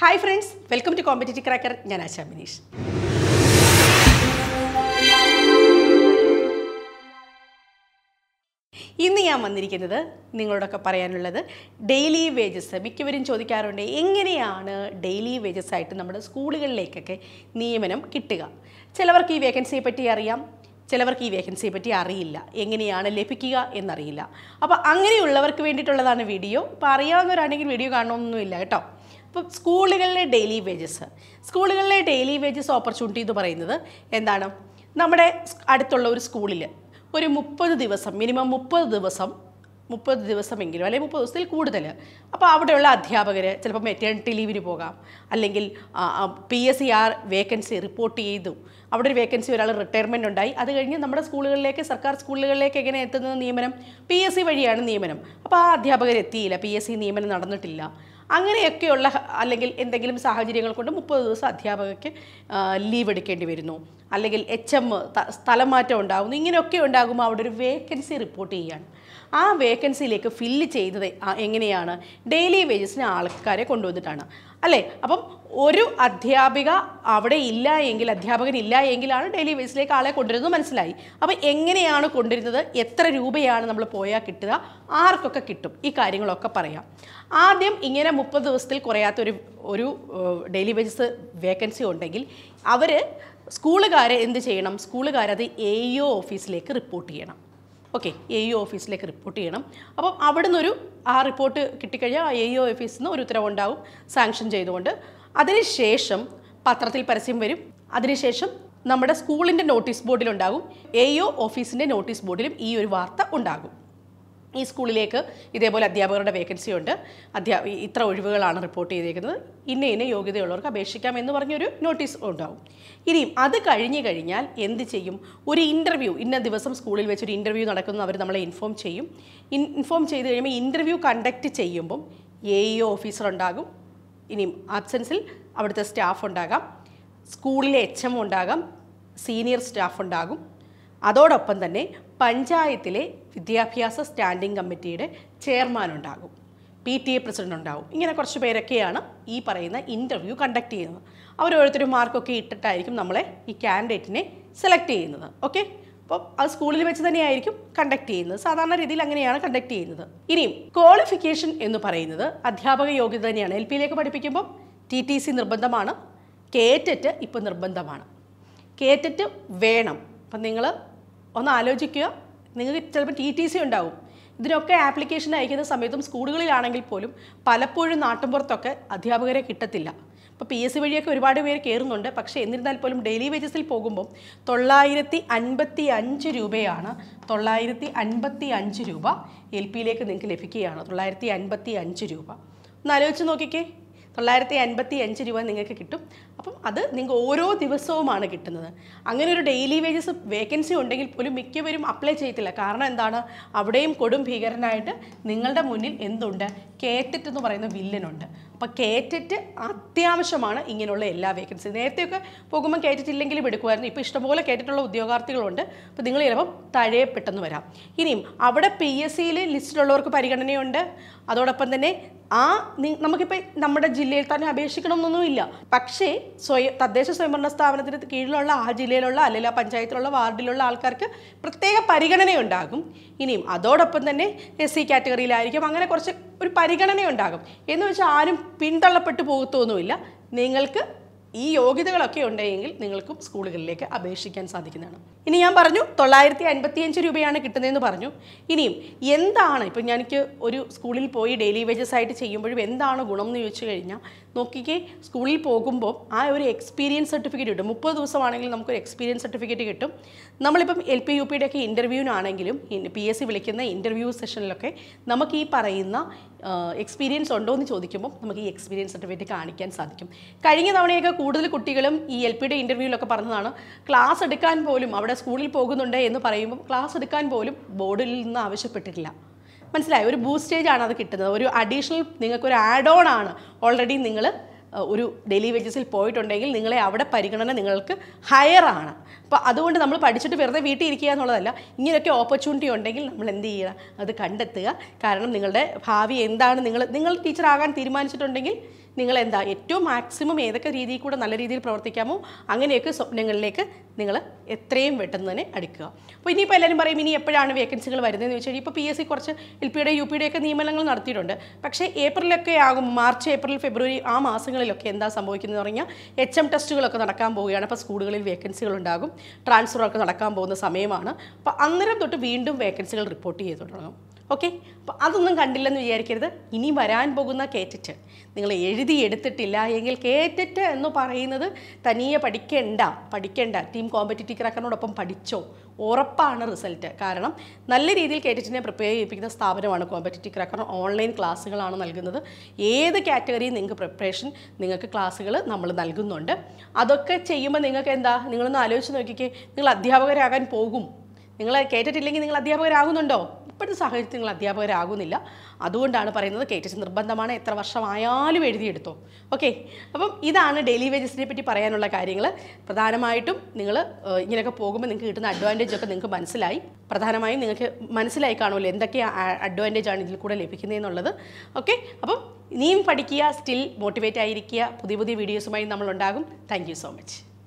hi friends welcome to competitive cracker ഞാൻ ആശാ ബിനീഷ് ഇന്ന് ഞാൻ വന്നിരിക്കുന്നത് നിങ്ങളോടൊക്കെ പറയാനുള്ളത് ഡെയിലി വേജസ് മിക്കവരും ചോദിക്കാറുണ്ട് എങ്ങനെയാണ് ഡെയിലി വേജസ് ആയിട്ട് നമ്മുടെ സ്കൂളുകളിലേക്കൊക്കെ നിയമനം കിട്ടുക ചിലവർക്ക് ഈ വേക്കൻസിയെ പറ്റി അറിയാം ചിലവർക്ക് ഈ വേക്കൻസിയെ പറ്റി അറിയില്ല എങ്ങനെയാണ് ലഭിക്കുക എന്നറിയില്ല അപ്പോൾ അങ്ങനെയുള്ളവർക്ക് വേണ്ടിയിട്ടുള്ളതാണ് വീഡിയോ ഇപ്പോൾ അറിയാവുന്നവരാണെങ്കിൽ വീഡിയോ കാണണമെന്നൊന്നുമില്ല കേട്ടോ ഇപ്പം സ്കൂളുകളിലെ ഡെയിലി വേജസ് സ്കൂളുകളിലെ ഡെയിലി വേജസ് ഓപ്പർച്യൂണിറ്റി എന്ന് പറയുന്നത് എന്താണ് നമ്മുടെ അടുത്തുള്ള ഒരു സ്കൂളിൽ ഒരു മുപ്പത് ദിവസം മിനിമം മുപ്പത് ദിവസം മുപ്പത് ദിവസമെങ്കിലും അല്ലെങ്കിൽ മുപ്പത് ദിവസത്തിൽ കൂടുതൽ അപ്പോൾ അവിടെയുള്ള അധ്യാപകർ ചിലപ്പോൾ മെറ്റേണിറ്റി ലീവിന് പോകാം അല്ലെങ്കിൽ P S C R vacancy report ചെയ്തു അവിടെ ഒരു വേക്കൻസി ഒരാൾ റിട്ടയർമെൻ്റ് ഉണ്ടായി അത് കഴിഞ്ഞ് നമ്മുടെ സ്കൂളുകളിലേക്ക് സർക്കാർ സ്കൂളുകളിലേക്ക് എങ്ങനെ എത്തുന്നത് നിയമനം പി എസ് സി വഴിയാണ് നിയമനം അപ്പോൾ ആ അധ്യാപകർ എത്തിയില്ല പി എസ് സി നിയമനം നടന്നിട്ടില്ല അങ്ങനെയൊക്കെയുള്ള അല്ലെങ്കിൽ എന്തെങ്കിലും സാഹചര്യങ്ങൾ കൊണ്ട് മുപ്പത് ദിവസം അധ്യാപകയ്ക്ക് ലീവ് എടുക്കേണ്ടി വരുന്നു അല്ലെങ്കിൽ എച്ച് എം സ്ഥലം മാറ്റം ഉണ്ടാകുന്നു ഇങ്ങനെയൊക്കെ ഉണ്ടാകുമ്പോൾ അവിടെ ഒരു വേക്കൻസി റിപ്പോർട്ട് ചെയ്യുകയാണ് ആ വേക്കൻസിയിലേക്ക് ഫില്ല് ചെയ്തത് എങ്ങനെയാണ് ഡെയിലി വേജസിന് ആൾക്കാരെ കൊണ്ടുവന്നിട്ടാണ് അല്ലേ അപ്പം ഒരു അധ്യാപിക അവിടെ ഇല്ല എങ്കിൽ അധ്യാപകൻ ഇല്ല എങ്കിലാണ് ഡെയിലി വേജസിലേക്ക് ആളെ കൊണ്ടുവരുന്നത് മനസ്സിലായി അപ്പോൾ എങ്ങനെയാണ് കൊണ്ടുവരുന്നത് എത്ര രൂപയാണ് നമ്മൾ പോയാൽ കിട്ടുക ആർക്കൊക്കെ കിട്ടും ഈ കാര്യങ്ങളൊക്കെ പറയാം ആദ്യം ഇങ്ങനെ മുപ്പത് ദിവസത്തിൽ കുറയാത്തൊരു ഒരു ഒരു ഡെയിലി വേജസ് വേക്കൻസി ഉണ്ടെങ്കിൽ അവർ സ്കൂളുകാരെ എന്ത് ചെയ്യണം സ്കൂളുകാരത് എ ഇ ഓഫീസിലേക്ക് റിപ്പോർട്ട് ചെയ്യണം ഓക്കെ എ ഇ e ഓഫീസിലേക്ക് റിപ്പോർട്ട് ചെയ്യണം അപ്പം അവിടെ നിന്നൊരു ആ റിപ്പോർട്ട് കിട്ടിക്കഴിഞ്ഞാൽ ആ എ ഇ e ഓഫീസിൽ നിന്ന് ഒരു ഉത്തരവുണ്ടാവും സാങ്ഷൻ ചെയ്തുകൊണ്ട് അതിനുശേഷം പത്രത്തിൽ പരസ്യം വരും അതിനുശേഷം നമ്മുടെ സ്കൂളിൻ്റെ നോട്ടീസ് ബോർഡിലുണ്ടാകും എ ഇ ഓഫീസിൻ്റെ നോട്ടീസ് ബോർഡിലും ഈ ഒരു വാർത്ത ഉണ്ടാകും ഈ സ്കൂളിലേക്ക് ഇതേപോലെ അധ്യാപകരുടെ വേക്കൻസി ഉണ്ട് അധ്യാ ഇത്ര ഒഴിവുകളാണ് റിപ്പോർട്ട് ചെയ്തേക്കുന്നത് ഇന്ന ഇന്ന യോഗ്യതയുള്ളവർക്ക് അപേക്ഷിക്കാം എന്ന് പറഞ്ഞൊരു നോട്ടീസ് ഉണ്ടാവും ഇനിയും അത് കഴിഞ്ഞു കഴിഞ്ഞാൽ എന്ത് ചെയ്യും ഒരു ഇൻ്റർവ്യൂ ഇന്ന ദിവസം സ്കൂളിൽ വെച്ചൊരു ഇൻ്റർവ്യൂ നടക്കുന്നു അവർ നമ്മളെ ഇൻഫോം ചെയ്യും ഇൻഫോം ചെയ്ത് കഴിയുമ്പോൾ ഇൻ്റർവ്യൂ കണ്ടക്ട് ചെയ്യുമ്പം എ ഇ ഓഫീസർ ഉണ്ടാകും ഇനിയും ആബ്സെൻസിൽ അവിടുത്തെ സ്റ്റാഫ് ഉണ്ടാകാം സ്കൂളിലെ എച്ച് എം ഉണ്ടാകാം സീനിയർ സ്റ്റാഫ് ഉണ്ടാകും അതോടൊപ്പം തന്നെ പഞ്ചായത്തിലെ വിദ്യാഭ്യാസ സ്റ്റാൻഡിംഗ് കമ്മിറ്റിയുടെ ചെയർമാൻ ഉണ്ടാകും പി ടി എ പ്രസിഡന്റ് ഉണ്ടാവും ഇങ്ങനെ കുറച്ച് പേരൊക്കെയാണ് ഈ പറയുന്ന ഇൻ്റർവ്യൂ കണ്ടക്ട് ചെയ്യുന്നത് അവർ ഓരോരുത്തരും മാർക്കൊക്കെ ഇട്ടിട്ടായിരിക്കും നമ്മളെ ഈ കാൻഡിഡേറ്റിനെ സെലക്ട് ചെയ്യുന്നത് ഓക്കെ അപ്പോൾ അത് സ്കൂളിൽ വെച്ച് തന്നെയായിരിക്കും കണ്ടക്ട് ചെയ്യുന്നത് സാധാരണ രീതിയിൽ അങ്ങനെയാണ് കണ്ടക്ട് ചെയ്യുന്നത് ഇനിയും ക്വാളിഫിക്കേഷൻ എന്ന് പറയുന്നത് അധ്യാപക യോഗ്യത തന്നെയാണ് എൽ പിയിലേക്ക് പഠിപ്പിക്കുമ്പോൾ ടി ടി സി നിർബന്ധമാണ് കേറ്ററ്റ് ഇപ്പോൾ നിർബന്ധമാണ് കേറ്ററ്റ് വേണം അപ്പം നിങ്ങൾ ഒന്ന് ആലോചിക്കുക നിങ്ങൾക്ക് ചിലപ്പോൾ ടി ടി സി ഉണ്ടാവും ഇതിനൊക്കെ ആപ്ലിക്കേഷൻ അയക്കുന്ന സമയത്തും സ്കൂളുകളിലാണെങ്കിൽ പോലും പലപ്പോഴും നാട്ടുമ്പുറത്തൊക്കെ അധ്യാപകരെ കിട്ടത്തില്ല ഇപ്പോൾ പി എസ് സി വഴിയൊക്കെ ഒരുപാട് പേര് കയറുന്നുണ്ട് പക്ഷേ എന്നിരുന്നാൽ പോലും ഡെയിലി വേജസിൽ പോകുമ്പം തൊള്ളായിരത്തി അൻപത്തി അഞ്ച് രൂപയാണ് തൊള്ളായിരത്തി അൻപത്തി അഞ്ച് രൂപ എൽ പിയിലേക്ക് നിങ്ങൾക്ക് ലഭിക്കുകയാണ് തൊള്ളായിരത്തി അൻപത്തി അഞ്ച് രൂപ ഒന്ന് ആലോചിച്ച് നോക്കിക്കേ തൊള്ളായിരത്തി അൻപത്തി അഞ്ച് രൂപ നിങ്ങൾക്ക് കിട്ടും അപ്പം അത് നിങ്ങൾക്ക് ഓരോ ദിവസവുമാണ് കിട്ടുന്നത് അങ്ങനെ ഒരു ഡെയിലി വേജസ് വേക്കൻസി ഉണ്ടെങ്കിൽ പോലും മിക്കവരും അപ്ലൈ ചെയ്യത്തില്ല കാരണം എന്താണ് അവിടെയും കൊടും ഭീകരനായിട്ട് നിങ്ങളുടെ മുന്നിൽ എന്തുണ്ട് കേറ്ററ്റ് എന്ന് പറയുന്ന വില്ലനുണ്ട് അപ്പോൾ കേറ്ററ്റ് അത്യാവശ്യമാണ് ഇങ്ങനെയുള്ള എല്ലാ വേക്കൻസി നേരത്തെയൊക്കെ പോകുമ്പോൾ കേറ്ററ്റ് ഇല്ലെങ്കിലും എടുക്കുമായിരുന്നു ഇപ്പോൾ ഇഷ്ടംപോലെ കേട്ടിട്ടുള്ള ഉദ്യോഗാർത്ഥികളുണ്ട് അപ്പോൾ നിങ്ങൾ ചിലപ്പം തഴയെ പെട്ടെന്ന് വരാം ഇനിയും അവിടെ പി എസ് സിയിൽ ലിസ്റ്റിലുള്ളവർക്ക് പരിഗണനയുണ്ട് അതോടൊപ്പം തന്നെ ആ നമുക്കിപ്പോൾ നമ്മുടെ ജില്ലയിൽ തന്നെ അപേക്ഷിക്കണമെന്നൊന്നുമില്ല പക്ഷേ സ്വയം തദ്ദേശ സ്വയംഭരണ സ്ഥാപനത്തിന് കീഴിലുള്ള ആ ജില്ലയിലുള്ള അല്ലെങ്കിൽ ആ പഞ്ചായത്തിലുള്ള വാർഡിലുള്ള ആൾക്കാർക്ക് പ്രത്യേക പരിഗണനയുണ്ടാകും ഇനിയും അതോടൊപ്പം തന്നെ എസ് സി കാറ്റഗറിയിലായിരിക്കും അങ്ങനെ കുറച്ച് ഒരു പരിഗണനയുണ്ടാകും എന്ന് വെച്ചാൽ ആരും പിന്തള്ളപ്പെട്ടു പോകത്തൊന്നുമില്ല നിങ്ങൾക്ക് ഈ യോഗ്യതകളൊക്കെ ഉണ്ടെങ്കിൽ നിങ്ങൾക്കും സ്കൂളുകളിലേക്ക് അപേക്ഷിക്കാൻ സാധിക്കുന്നതാണ് ഇനി ഞാൻ പറഞ്ഞു തൊള്ളായിരത്തി അൻപത്തിയഞ്ച് രൂപയാണ് കിട്ടുന്നതെന്ന് പറഞ്ഞു ഇനിയും എന്താണ് ഇപ്പം എനിക്ക് ഒരു സ്കൂളിൽ പോയി ഡെയിലി വേജസ് ആയിട്ട് ചെയ്യുമ്പോഴും എന്താണ് ഗുണം എന്ന് ചോദിച്ചു കഴിഞ്ഞാൽ നോക്കിക്കേ സ്കൂളിൽ പോകുമ്പോൾ ആ ഒരു എക്സ്പീരിയൻസ് സർട്ടിഫിക്കറ്റ് കിട്ടും മുപ്പത് ദിവസമാണെങ്കിൽ നമുക്കൊരു എക്സ്പീരിയൻസ് സർട്ടിഫിക്കറ്റ് കിട്ടും നമ്മളിപ്പം എൽ പി യു പിയുടെ ഒക്കെ ഇൻ്റർവ്യൂവിനാണെങ്കിലും പി എസ് സി വിളിക്കുന്ന ഇൻ്റർവ്യൂ സെഷനിലൊക്കെ നമുക്ക് ഈ പറയുന്ന എക്സ്പീരിയൻസ് ഉണ്ടോ എന്ന് ചോദിക്കുമ്പോൾ നമുക്ക് ഈ എക്സ്പീരിയൻസ് സർട്ടിഫിക്കറ്റ് കാണിക്കാൻ സാധിക്കും കഴിഞ്ഞ തവണയൊക്കെ കൂടുതൽ കുട്ടികളും ഈ എൽ പിയുടെ ഇൻ്റർവ്യൂവിലൊക്കെ പറഞ്ഞതാണ് ക്ലാസ് എടുക്കാൻ പോലും അവിടെ സ്കൂളിൽ പോകുന്നുണ്ട് എന്ന് പറയുമ്പോൾ ക്ലാസ് എടുക്കാൻ പോലും ബോർഡിൽ നിന്ന് ആവശ്യപ്പെട്ടിട്ടില്ല മനസ്സിലായി ഒരു ബൂസ്റ്റേജ് ആണ് അത് കിട്ടുന്നത് ഒരു അഡീഷണൽ നിങ്ങൾക്കൊരു ആഡ് ഓൺ ആണ് ഓൾറെഡി നിങ്ങൾ ഒരു ഡെയിലി വേജസിൽ പോയിട്ടുണ്ടെങ്കിൽ നിങ്ങളെ അവിടെ പരിഗണന നിങ്ങൾക്ക് ഹയർ ആണ് അപ്പോൾ അതുകൊണ്ട് നമ്മൾ പഠിച്ചിട്ട് വെറുതെ വീട്ടിൽ ഇരിക്കുക എന്നുള്ളതല്ല ഇങ്ങനെയൊക്കെ ഓപ്പർച്യൂണിറ്റി ഉണ്ടെങ്കിൽ നമ്മൾ എന്ത് ചെയ്യുക അത് കണ്ടെത്തുക കാരണം നിങ്ങളുടെ ഭാവി എന്താണ് നിങ്ങൾ നിങ്ങൾ ടീച്ചറാകാൻ തീരുമാനിച്ചിട്ടുണ്ടെങ്കിൽ നിങ്ങൾ എന്താ ഏറ്റവും മാക്സിമം ഏതൊക്കെ രീതിയിൽ കൂടെ നല്ല രീതിയിൽ പ്രവർത്തിക്കാമോ അങ്ങനെയൊക്കെ സ്വപ്നങ്ങളിലേക്ക് നിങ്ങൾ എത്രയും പെട്ടെന്ന് തന്നെ അടുക്കുക അപ്പോൾ ഇനിയിപ്പോൾ എല്ലാവരും പറയും ഇനി എപ്പോഴാണ് വേക്കൻസികൾ വരുന്നത് എന്ന് കഴിഞ്ഞാൽ ഇപ്പോൾ പി എസ് സി കുറച്ച് എൽ പിയുടെ യു പിയുടെ ഒക്കെ നിയമനങ്ങൾ നടത്തിയിട്ടുണ്ട് പക്ഷേ ഏപ്രിലൊക്കെ ആകും മാർച്ച് ഏപ്രിൽ ഫെബ്രുവരി ആ മാസങ്ങളിലൊക്കെ എന്താ സംഭവിക്കുന്നതെന്ന് പറഞ്ഞാൽ എച്ച് എം ടെസ്റ്റുകളൊക്കെ നടക്കാൻ പോവുകയാണ് അപ്പോൾ സ്കൂളുകളിൽ വേക്കൻസികൾ ഉണ്ടാകും ട്രാൻസ്ഫറൊക്കെ നടക്കാൻ പോകുന്ന സമയമാണ് അപ്പോൾ അന്നേരം തൊട്ട് വീണ്ടും വേക്കൻസികൾ റിപ്പോർട്ട് ചെയ്തു തുടങ്ങും ഓക്കെ അപ്പോൾ അതൊന്നും കണ്ടില്ലെന്ന് വിചാരിക്കരുത് ഇനി വരാൻ പോകുന്ന കേറ്ററ്റ് നിങ്ങൾ എഴുതി എടുത്തിട്ടില്ല എങ്കിൽ കേറ്ററ്റ് എന്ന് പറയുന്നത് തനിയെ പഠിക്കേണ്ട പഠിക്കേണ്ട ടീം കോമ്പറ്റീറ്റീവ് ക്രാക്കറിനോടൊപ്പം പഠിച്ചോ ഉറപ്പാണ് റിസൾട്ട് കാരണം നല്ല രീതിയിൽ കേറ്ററ്റിനെ പ്രിപ്പയർ ചെയ്യിപ്പിക്കുന്ന സ്ഥാപനമാണ് കോമ്പറ്റീറ്റീവ് ക്രാക്കർ ഓൺലൈൻ ക്ലാസ്സുകളാണ് നൽകുന്നത് ഏത് കാറ്റഗറിയും നിങ്ങൾക്ക് പ്രിപ്പറേഷൻ നിങ്ങൾക്ക് ക്ലാസ്സുകൾ നമ്മൾ നൽകുന്നുണ്ട് അതൊക്കെ ചെയ്യുമ്പോൾ നിങ്ങൾക്ക് എന്താ നിങ്ങളൊന്ന് ആലോചിച്ച് നോക്കിക്കേ നിങ്ങൾ അധ്യാപകരാകാൻ പോകും നിങ്ങൾ കയറ്റിട്ടില്ലെങ്കിൽ നിങ്ങൾ അധ്യാപകരാകുന്നുണ്ടോ ഇപ്പോഴത്തെ സാഹചര്യത്തിൽ നിങ്ങൾ അധ്യാപകരാകുന്നില്ല അതുകൊണ്ടാണ് പറയുന്നത് കയറ്റച്ച് നിർബന്ധമാണ് എത്ര വർഷമായാലും എഴുതിയെടുത്തോ ഓക്കെ അപ്പം ഇതാണ് ഡെയിലി വേജസിനെ പറ്റി പറയാനുള്ള കാര്യങ്ങൾ പ്രധാനമായിട്ടും നിങ്ങൾ ഇങ്ങനെയൊക്കെ പോകുമ്പോൾ നിങ്ങൾക്ക് കിട്ടുന്ന അഡ്വാൻറ്റേജ് ഒക്കെ നിങ്ങൾക്ക് മനസ്സിലായി പ്രധാനമായും നിങ്ങൾക്ക് മനസ്സിലായി കാണുമല്ലോ എന്തൊക്കെ അഡ്വാൻറ്റേജ് ആണ് ഇതിൽ കൂടെ ലഭിക്കുന്നതെന്നുള്ളത് ഓക്കെ അപ്പം ഇനിയും പഠിക്കുക സ്റ്റിൽ മോട്ടിവേറ്റ് ആയിരിക്കുക പുതിയ പുതിയ വീഡിയോസുമായി നമ്മളുണ്ടാകും താങ്ക് സോ മച്ച്